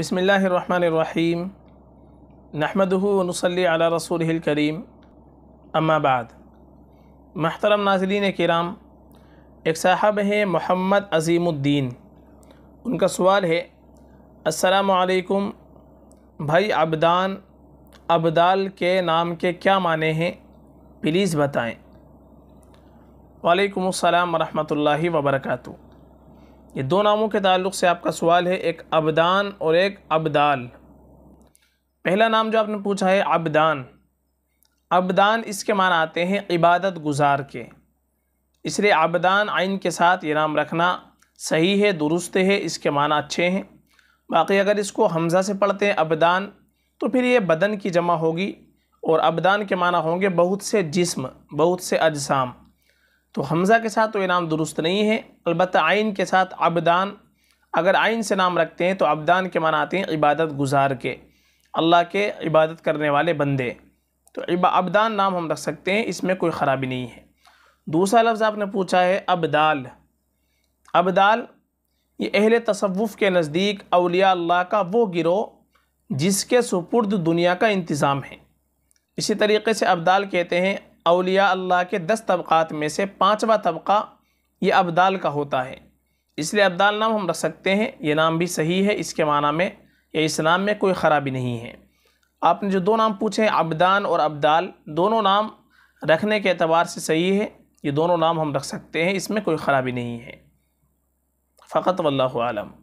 بسم اللہ الرحمن الرحیم و نصلی علی رسول کریم اما بعد محترم ناظرین کرام ایک صاحب ہیں محمد عظیم الدین ان کا سوال ہے السلام علیکم بھائی عبدان عبدال کے نام کے کیا معنی ہیں پلیز بتائیں وعلیکم السلام ورحمۃ اللہ وبرکاتہ یہ دو ناموں کے تعلق سے آپ کا سوال ہے ایک ابدان اور ایک ابدال پہلا نام جو آپ نے پوچھا ہے ابدان ابدان اس کے معنی آتے ہیں عبادت گزار کے اس لیے ابدان عین کے ساتھ یہ نام رکھنا صحیح ہے درست ہے اس کے معنی اچھے ہیں باقی اگر اس کو حمزہ سے پڑھتے ہیں ابدان تو پھر یہ بدن کی جمع ہوگی اور ابدان کے معنی ہوں گے بہت سے جسم بہت سے اجسام تو حمزہ کے ساتھ تو یہ نام درست نہیں ہے البتہ عین کے ساتھ عبدان اگر عین سے نام رکھتے ہیں تو عبدان کے معنی آتے ہیں عبادت گزار کے اللہ کے عبادت کرنے والے بندے تو عبدان نام ہم رکھ سکتے ہیں اس میں کوئی خرابی نہیں ہے دوسرا لفظ آپ نے پوچھا ہے ابدال ابدال یہ اہل تصوف کے نزدیک اولیاء اللہ کا وہ گروہ جس کے سپرد دنیا کا انتظام ہے اسی طریقے سے ابدال کہتے ہیں اولیاء اللہ کے دس طبقات میں سے پانچواں طبقہ یہ ابدال کا ہوتا ہے اس لیے ابدال نام ہم رکھ سکتے ہیں یہ نام بھی صحیح ہے اس کے معنی میں یا اس نام میں کوئی خرابی نہیں ہے آپ نے جو دو نام پوچھے ہیں ابدان اور ابدال دونوں نام رکھنے کے اعتبار سے صحیح ہے یہ دونوں نام ہم رکھ سکتے ہیں اس میں کوئی خرابی نہیں ہے فقط واللہ عالم